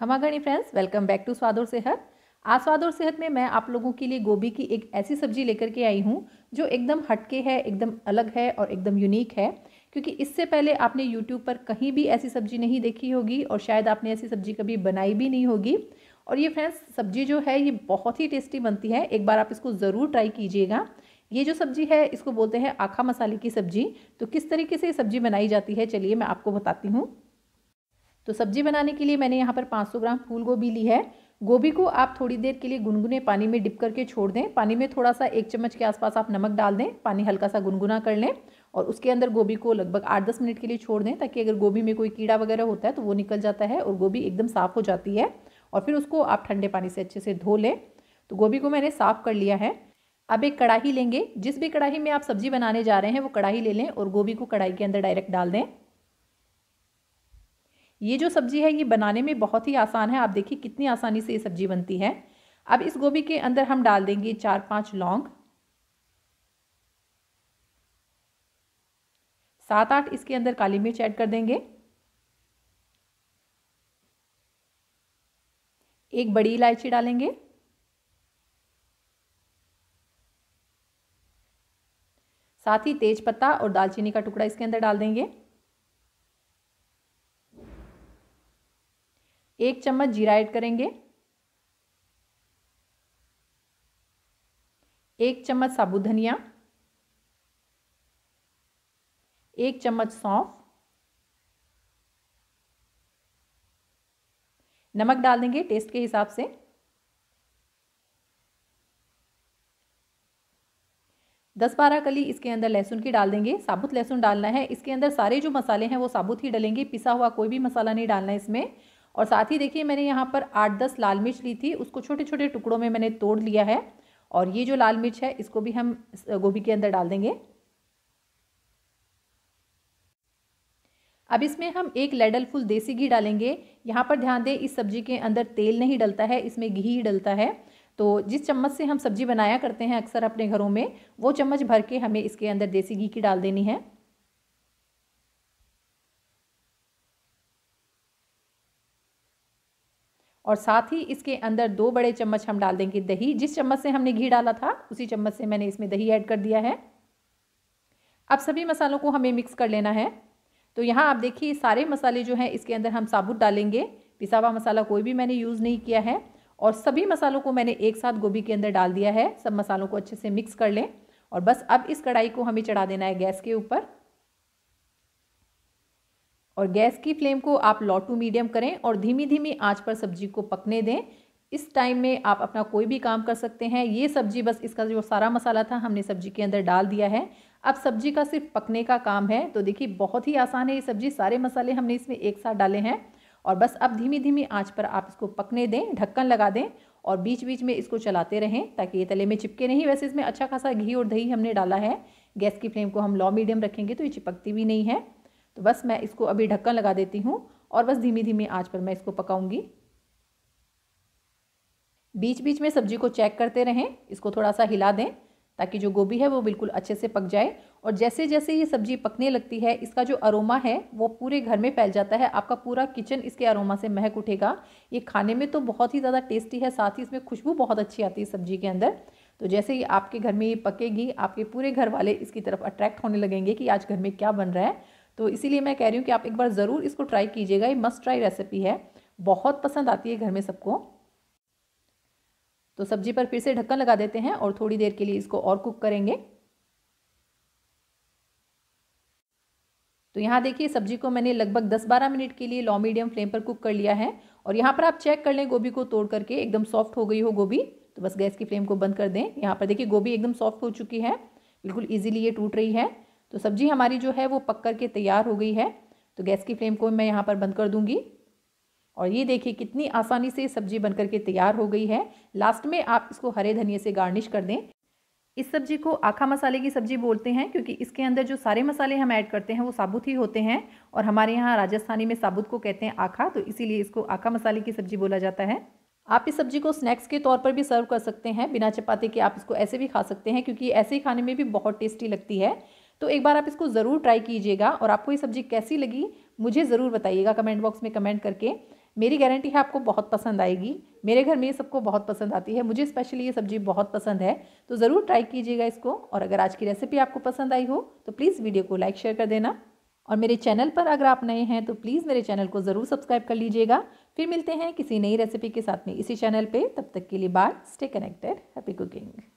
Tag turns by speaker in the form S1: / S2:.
S1: खमागणी friends welcome back to Swad aur सेहत आज स्वाद और सेहत में मैं आप लोगों के लिए गोभी की एक ऐसी सब्जी लेकर के आई हूँ जो एकदम हटके है एकदम अलग है और एकदम यूनिक है क्योंकि इससे पहले आपने यूट्यूब पर कहीं भी ऐसी सब्जी नहीं देखी होगी और शायद आपने ऐसी सब्जी कभी बनाई भी नहीं होगी और ये फ्रेंड्स सब्जी जो है ये बहुत ही टेस्टी बनती है एक बार आप इसको ज़रूर ट्राई कीजिएगा ये जो सब्जी है इसको बोलते हैं आखा मसाले की सब्जी तो किस तरीके से ये सब्जी बनाई जाती है चलिए मैं आपको बताती हूँ तो सब्जी बनाने के लिए मैंने यहाँ पर 500 ग्राम फूल गोभी ली है गोभी को आप थोड़ी देर के लिए गुनगुने पानी में डिप करके छोड़ दें पानी में थोड़ा सा एक चम्मच के आसपास आप नमक डाल दें पानी हल्का सा गुनगुना कर लें और उसके अंदर गोभी को लगभग आठ दस मिनट के लिए छोड़ दें ताकि अगर गोभी में कोई कीड़ा वगैरह होता है तो वो निकल जाता है और गोभी एकदम साफ़ हो जाती है और फिर उसको आप ठंडे पानी से अच्छे से धो लें तो गोभी को मैंने साफ़ कर लिया है अब एक कढ़ाई लेंगे जिस भी कढ़ाई में आप सब्जी बनाने जा रहे हैं वो कढ़ाई ले लें और गोभी को कढ़ाई के अंदर डायरेक्ट डाल दें ये जो सब्ज़ी है ये बनाने में बहुत ही आसान है आप देखिए कितनी आसानी से ये सब्ज़ी बनती है अब इस गोभी के अंदर हम डाल देंगे चार पाँच लौंग सात आठ इसके अंदर काली मिर्च ऐड कर देंगे एक बड़ी इलायची डालेंगे साथ ही तेज पत्ता और दालचीनी का टुकड़ा इसके अंदर डाल देंगे एक चम्मच जीरा ऐड करेंगे एक चम्मच साबुत धनिया एक चम्मच सौंफ नमक डाल देंगे टेस्ट के हिसाब से दस बारह कली इसके अंदर लहसुन की डाल देंगे साबुत लहसुन डालना है इसके अंदर सारे जो मसाले हैं वो साबुत ही डलेंगे पिसा हुआ कोई भी मसाला नहीं डालना है इसमें और साथ ही देखिए मैंने यहाँ पर आठ दस लाल मिर्च ली थी उसको छोटे छोटे टुकड़ों में मैंने तोड़ लिया है और ये जो लाल मिर्च है इसको भी हम गोभी के अंदर डाल देंगे अब इसमें हम एक लेडल फुल देसी घी डालेंगे यहाँ पर ध्यान दें इस सब्जी के अंदर तेल नहीं डलता है इसमें घी ही डलता है तो जिस चम्मच से हम सब्जी बनाया करते हैं अक्सर अपने घरों में वो चम्मच भर के हमें इसके अंदर देसी घी की डाल देनी है और साथ ही इसके अंदर दो बड़े चम्मच हम डाल देंगे दही जिस चम्मच से हमने घी डाला था उसी चम्मच से मैंने इसमें दही ऐड कर दिया है अब सभी मसालों को हमें मिक्स कर लेना है तो यहाँ आप देखिए सारे मसाले जो हैं इसके अंदर हम साबुत डालेंगे पिसा हुआ मसाला कोई भी मैंने यूज़ नहीं किया है और सभी मसालों को मैंने एक साथ गोभी के अंदर डाल दिया है सब मसालों को अच्छे से मिक्स कर लें और बस अब इस कढ़ाई को हमें चढ़ा देना है गैस के ऊपर और गैस की फ्लेम को आप लो टू मीडियम करें और धीमी धीमी आंच पर सब्जी को पकने दें इस टाइम में आप अपना कोई भी काम कर सकते हैं ये सब्जी बस इसका जो सारा मसाला था हमने सब्जी के अंदर डाल दिया है अब सब्जी का सिर्फ पकने का काम है तो देखिए बहुत ही आसान है ये सब्जी सारे मसाले हमने इसमें एक साथ डाले हैं और बस अब धीमी धीमी आंच पर आप इसको पकने दें ढक्कन लगा दें और बीच बीच में इसको चलाते रहें ताकि ये तले में चिपके नहीं वैसे इसमें अच्छा खासा घी और दही हमने डाला है गैस की फ्लेम को हम लो मीडियम रखेंगे तो ये चिपकती भी नहीं है तो बस मैं इसको अभी ढक्कन लगा देती हूँ और बस धीमी धीमी आँच पर मैं इसको पकाऊंगी बीच बीच में सब्जी को चेक करते रहें इसको थोड़ा सा हिला दें ताकि जो गोभी है वो बिल्कुल अच्छे से पक जाए और जैसे जैसे ये सब्जी पकने लगती है इसका जो अरोमा है वो पूरे घर में फैल जाता है आपका पूरा किचन इसके अरोमा से महक उठेगा ये खाने में तो बहुत ही ज़्यादा टेस्टी है साथ ही इसमें खुशबू बहुत अच्छी आती है सब्जी के अंदर तो जैसे ही आपके घर में ये पकेगी आपके पूरे घर वाले इसकी तरफ अट्रैक्ट होने लगेंगे कि आज घर में क्या बन रहा है तो इसीलिए मैं कह रही हूँ कि आप एक बार ज़रूर इसको ट्राई कीजिएगा ये मस्ट ट्राई रेसिपी है बहुत पसंद आती है घर में सबको तो सब्जी पर फिर से ढक्कन लगा देते हैं और थोड़ी देर के लिए इसको और कुक करेंगे तो यहाँ देखिए सब्जी को मैंने लगभग 10-12 मिनट के लिए लो मीडियम फ्लेम पर कुक कर लिया है और यहाँ पर आप चेक कर लें गोभी को तोड़ करके एकदम सॉफ्ट हो गई हो गोभी तो बस गैस की फ्लेम को बंद कर दें यहाँ पर देखिए गोभी एकदम सॉफ्ट हो चुकी है बिल्कुल ईजिली ये टूट रही है तो सब्जी हमारी जो है वो पक कर के तैयार हो गई है तो गैस की फ्लेम को मैं यहाँ पर बंद कर दूँगी और ये देखिए कितनी आसानी से सब्जी बनकर के तैयार हो गई है लास्ट में आप इसको हरे धनिए से गार्निश कर दें इस सब्जी को आखा मसाले की सब्जी बोलते हैं क्योंकि इसके अंदर जो सारे मसाले हम ऐड करते हैं वो साबुत ही होते हैं और हमारे यहाँ राजस्थानी में साबुत को कहते हैं आखा तो इसीलिए इसको आखा मसाले की सब्जी बोला जाता है आप इस सब्जी को स्नैक्स के तौर पर भी सर्व कर सकते हैं बिना चपाती के आप इसको ऐसे भी खा सकते हैं क्योंकि ऐसे ही खाने में भी बहुत टेस्टी लगती है तो एक बार आप इसको ज़रूर ट्राई कीजिएगा और आपको ये सब्ज़ी कैसी लगी मुझे ज़रूर बताइएगा कमेंट बॉक्स में कमेंट करके मेरी गारंटी है आपको बहुत पसंद आएगी मेरे घर में ये सबको बहुत पसंद आती है मुझे स्पेशली ये सब्ज़ी बहुत पसंद है तो ज़रूर ट्राई कीजिएगा इसको और अगर आज की रेसिपी आपको पसंद आई हो तो प्लीज़ वीडियो को लाइक शेयर कर देना और मेरे चैनल पर अगर आप नए हैं तो प्लीज़ मेरे चैनल को ज़रूर सब्सक्राइब कर लीजिएगा फिर मिलते हैं किसी नई रेसिपी के साथ में इसी चैनल पर तब तक के लिए bye stay connected happy cooking